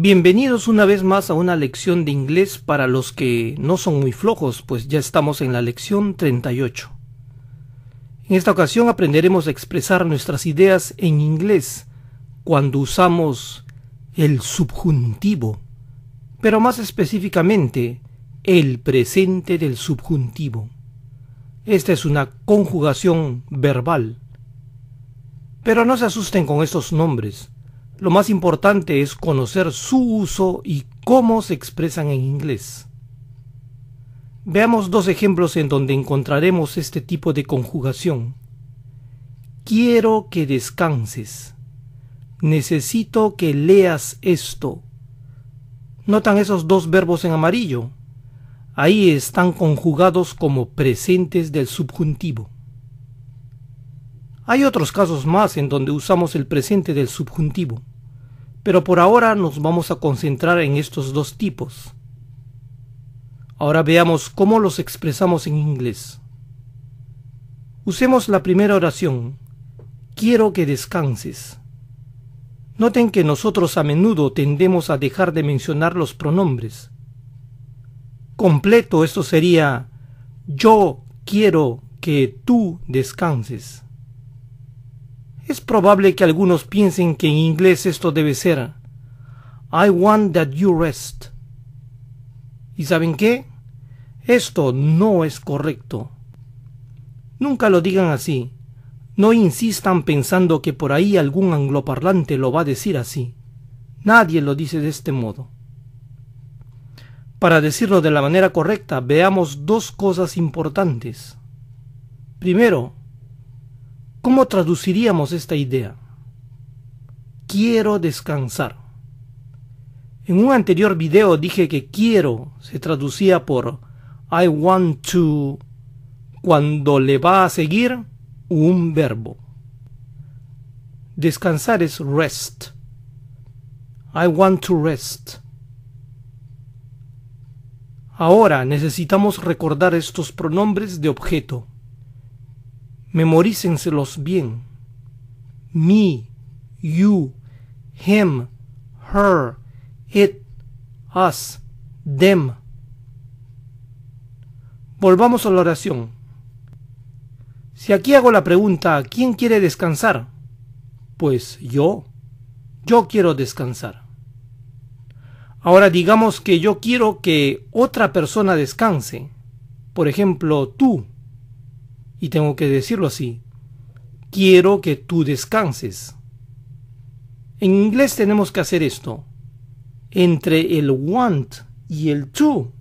Bienvenidos una vez más a una lección de inglés para los que no son muy flojos, pues ya estamos en la lección 38. En esta ocasión aprenderemos a expresar nuestras ideas en inglés cuando usamos el subjuntivo, pero más específicamente el presente del subjuntivo. Esta es una conjugación verbal. Pero no se asusten con estos nombres lo más importante es conocer su uso y cómo se expresan en inglés. Veamos dos ejemplos en donde encontraremos este tipo de conjugación. Quiero que descanses. Necesito que leas esto. ¿Notan esos dos verbos en amarillo? Ahí están conjugados como presentes del subjuntivo. Hay otros casos más en donde usamos el presente del subjuntivo. Pero por ahora nos vamos a concentrar en estos dos tipos. Ahora veamos cómo los expresamos en inglés. Usemos la primera oración. Quiero que descanses. Noten que nosotros a menudo tendemos a dejar de mencionar los pronombres. Completo esto sería yo quiero que tú descanses. Es probable que algunos piensen que en inglés esto debe ser I want that you rest. ¿Y saben qué? Esto no es correcto. Nunca lo digan así. No insistan pensando que por ahí algún angloparlante lo va a decir así. Nadie lo dice de este modo. Para decirlo de la manera correcta, veamos dos cosas importantes. Primero, ¿Cómo traduciríamos esta idea? Quiero descansar. En un anterior video dije que quiero se traducía por I want to cuando le va a seguir un verbo. Descansar es rest. I want to rest. Ahora necesitamos recordar estos pronombres de objeto memorícenselos bien. Me, you, him, her, it, us, them. Volvamos a la oración. Si aquí hago la pregunta, ¿quién quiere descansar? Pues yo. Yo quiero descansar. Ahora digamos que yo quiero que otra persona descanse. Por ejemplo, tú y tengo que decirlo así, quiero que tú descanses. En inglés tenemos que hacer esto. Entre el want y el to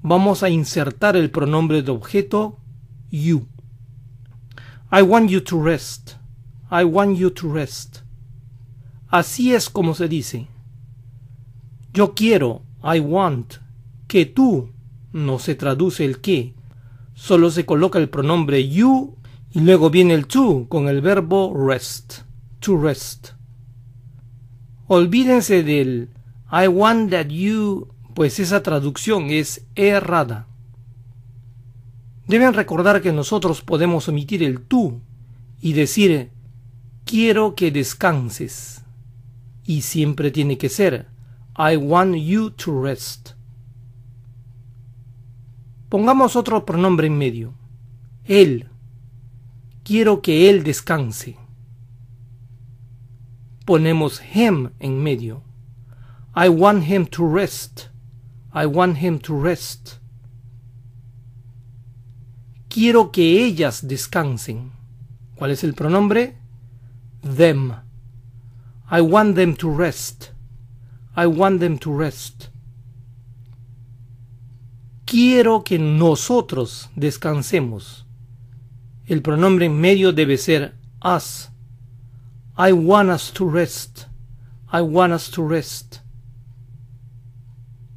vamos a insertar el pronombre de objeto you. I want you to rest. I want you to rest. Así es como se dice. Yo quiero, I want, que tú, no se traduce el que, solo se coloca el pronombre you y luego viene el to con el verbo rest, to rest. Olvídense del I want that you, pues esa traducción es errada. Deben recordar que nosotros podemos omitir el tú y decir quiero que descanses. Y siempre tiene que ser I want you to rest. Pongamos otro pronombre en medio. Él. Quiero que él descanse. Ponemos him en medio. I want him to rest. I want him to rest. Quiero que ellas descansen. ¿Cuál es el pronombre? Them. I want them to rest. I want them to rest quiero que nosotros descansemos. El pronombre medio debe ser us. I want us to rest. I want us to rest.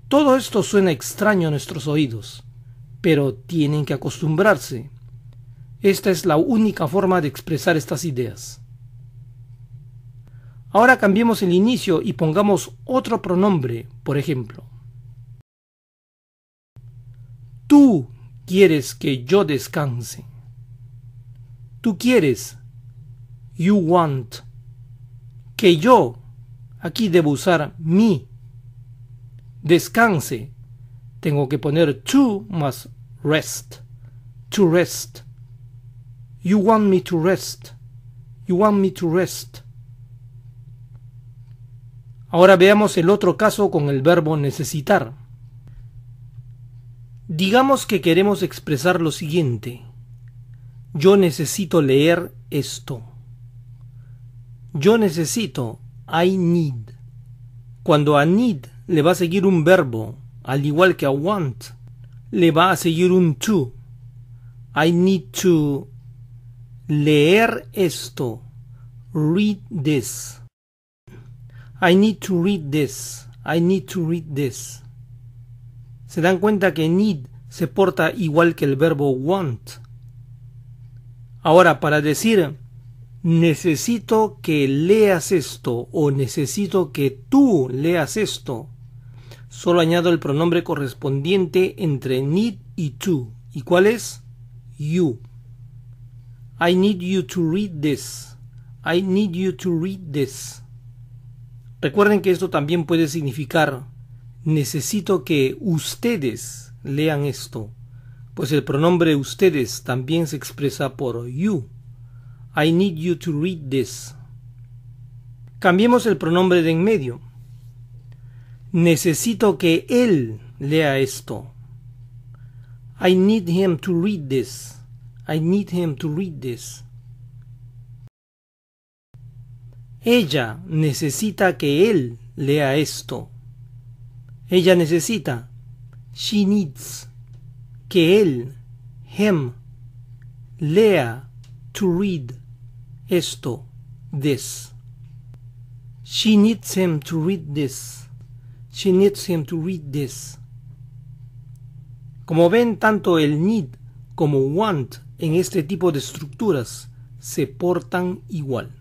Todo esto suena extraño a nuestros oídos, pero tienen que acostumbrarse. Esta es la única forma de expresar estas ideas. Ahora cambiemos el inicio y pongamos otro pronombre, por ejemplo. Tú quieres que yo descanse. Tú quieres, you want, que yo, aquí debo usar mi, descanse. Tengo que poner to más rest. To rest. You want me to rest. You want me to rest. Ahora veamos el otro caso con el verbo necesitar. Digamos que queremos expresar lo siguiente. Yo necesito leer esto. Yo necesito, I need. Cuando a need le va a seguir un verbo, al igual que a want, le va a seguir un to. I need to leer esto. Read this. I need to read this. I need to read this se dan cuenta que need se porta igual que el verbo want. Ahora, para decir necesito que leas esto o necesito que tú leas esto, solo añado el pronombre correspondiente entre need y to. ¿Y cuál es? You. I need you to read this. I need you to read this. Recuerden que esto también puede significar necesito que ustedes lean esto, pues el pronombre ustedes también se expresa por you. I need you to read this. Cambiemos el pronombre de en medio. Necesito que él lea esto. I need him to read this. I need him to read this. Ella necesita que él lea esto. Ella necesita. She needs. Que él, him, lea, to read, esto, this. She needs him to read this. She needs him to read this. Como ven, tanto el need como want en este tipo de estructuras se portan igual.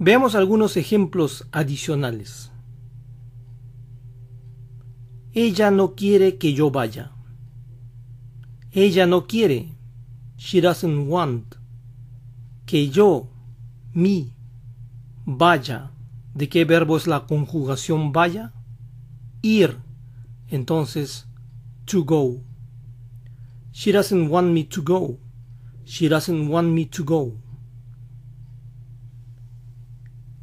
Veamos algunos ejemplos adicionales. Ella no quiere que yo vaya. Ella no quiere. She doesn't want. Que yo, me, vaya. ¿De qué verbo es la conjugación vaya? Ir. Entonces, to go. She doesn't want me to go. She doesn't want me to go.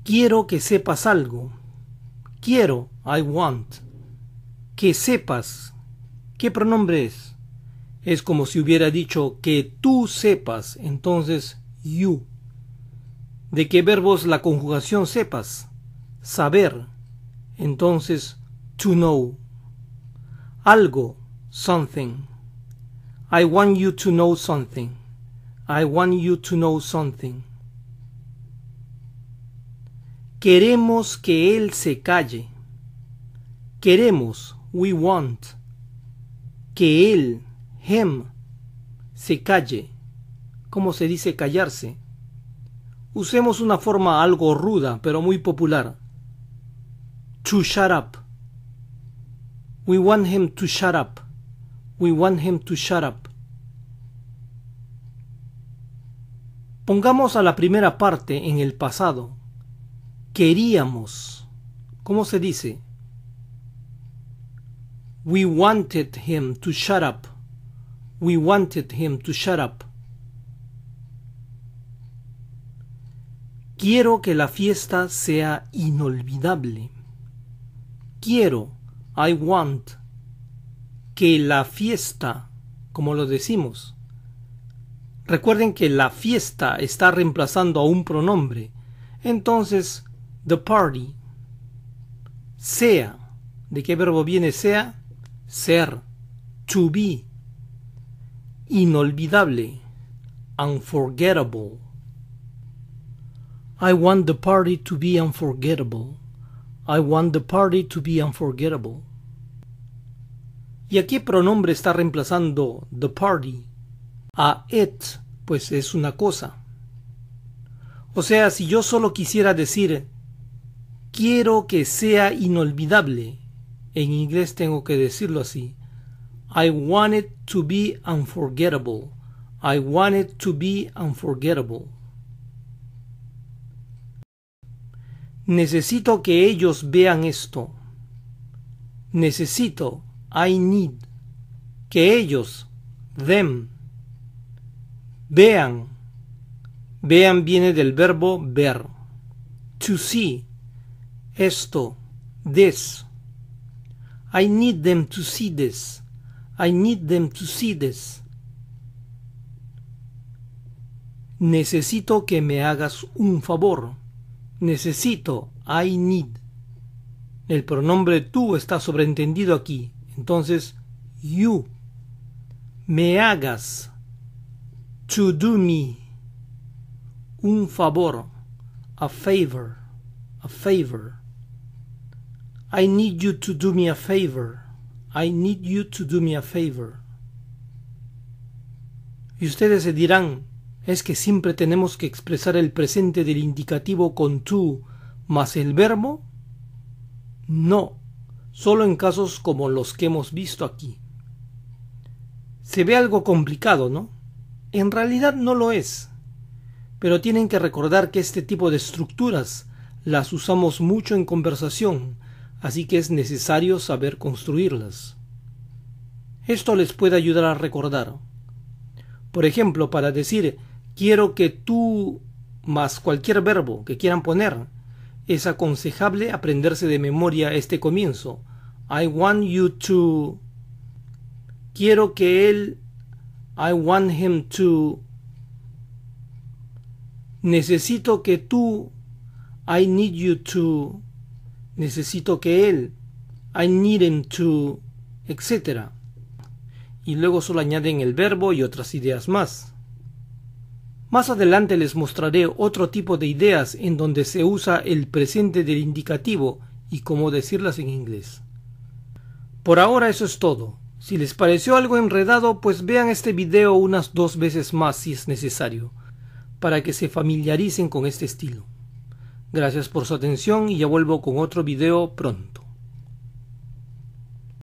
Quiero que sepas algo. Quiero, I want que sepas qué pronombre es. Es como si hubiera dicho que tú sepas, entonces you. ¿De qué verbos la conjugación sepas? Saber, entonces to know. Algo, something. I want you to know something. I want you to know something. Queremos que él se calle. Queremos we want. Que él, him, se calle, ¿Cómo se dice callarse. Usemos una forma algo ruda, pero muy popular. To shut up. We want him to shut up. We want him to shut up. Pongamos a la primera parte en el pasado. Queríamos. ¿Cómo se dice? We wanted him to shut up. We wanted him to shut up. Quiero que la fiesta sea inolvidable. Quiero, I want, que la fiesta, como lo decimos. Recuerden que la fiesta está reemplazando a un pronombre. Entonces, the party, sea, ¿de qué verbo viene sea? ser, to be, inolvidable, unforgettable. I want the party to be unforgettable. I want the party to be unforgettable. ¿Y aquí qué pronombre está reemplazando the party? A it, pues es una cosa. O sea, si yo solo quisiera decir quiero que sea inolvidable, en inglés tengo que decirlo así. I want it to be unforgettable. I want it to be unforgettable. Necesito que ellos vean esto. Necesito, I need, que ellos, them, vean. Vean viene del verbo ver. To see, esto, this. I need them to see this. I need them to see this. Necesito que me hagas un favor. Necesito, I need. El pronombre tú está sobreentendido aquí. Entonces, you. Me hagas. To do me. Un favor. A favor. A favor. I need you to do me a favor. I need you to do me a favor. Y ustedes se dirán, es que siempre tenemos que expresar el presente del indicativo con tú más el verbo? No, solo en casos como los que hemos visto aquí. Se ve algo complicado, ¿no? En realidad no lo es. Pero tienen que recordar que este tipo de estructuras las usamos mucho en conversación así que es necesario saber construirlas. Esto les puede ayudar a recordar. Por ejemplo, para decir quiero que tú más cualquier verbo que quieran poner, es aconsejable aprenderse de memoria este comienzo. I want you to. Quiero que él. I want him to. Necesito que tú. I need you to necesito que él, I need him to, etc. Y luego solo añaden el verbo y otras ideas más. Más adelante les mostraré otro tipo de ideas en donde se usa el presente del indicativo y cómo decirlas en inglés. Por ahora eso es todo. Si les pareció algo enredado, pues vean este video unas dos veces más si es necesario, para que se familiaricen con este estilo. Gracias por su atención y ya vuelvo con otro video pronto.